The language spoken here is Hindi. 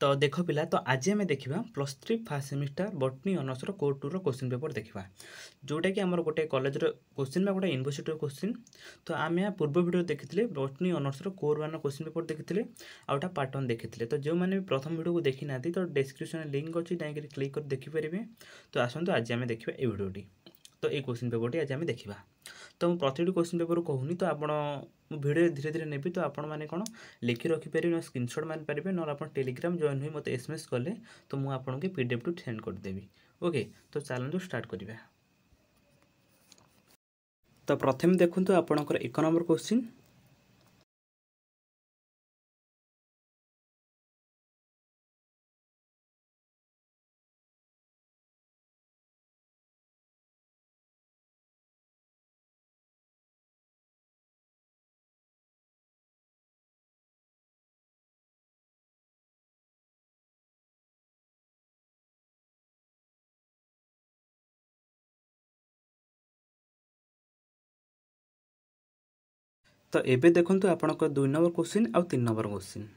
तो देख पिला तो आज आम देखा plus three first semester botany honours core two question paper देखा जोटा कि आम गोटे कलेजर क्वेश्चन गोटे यूनिवर्सीटर क्वेश्चन तो आम यहाँ पूर्व भिडियो देखी botany honours core one question paper देखी आउटा पाटर्न देखी तो जो मैंने प्रथम भिडियो को देखी ना तो डेस्क्रिप्सन लिंक अच्छी जाकि क्लिक कर देखिपारे तो आसतु आज आम देखा ये भिडियोटी তো এই কোଶ୍চিন পেপরটি আজ আমি ଦେଖିବା ତ ମୁଁ ପ୍ରତିଟି କୋଶ୍ଚିନ୍ ପେପର୍ କହୁନି ତ ଆପଣ ମୁଁ ଭିଡ଼ିଓ ଧୀରେ ଧୀରେ ନେବି ତ ଆପଣମାନେ କ'ଣ ଲେଖି ରଖିପାରିବେ ନହେଲେ ସ୍କ୍ରିନ୍ସଟ୍ ମାରିପାରିବେ ନହେଲେ ଆପଣ ଟେଲିଗ୍ରାମ୍ ଜଏନ୍ ହୋଇ ମୋତେ ଏସ୍ଏମ୍ଏସ୍ କଲେ ତ ମୁଁ ଆପଣଙ୍କୁ ପି ଡି ଏଫ୍ଟି ସେଣ୍ଡ କରିଦେବି ଓକେ ତ ଚାଲନ୍ତୁ ଷ୍ଟାର୍ଟ କରିବା ତ ପ୍ରଥମେ ଦେଖନ୍ତୁ ଆପଣଙ୍କର ଏକ ନମ୍ବର କୋଶ୍ଚିନ୍ ତ ଏବେ ଦେଖନ୍ତୁ ଆପଣଙ୍କ ଦୁଇ ନମ୍ବର କୋଶ୍ଚିନ୍ ଆଉ ତିନି ନମ୍ବର କୋଶ୍ଚିନ୍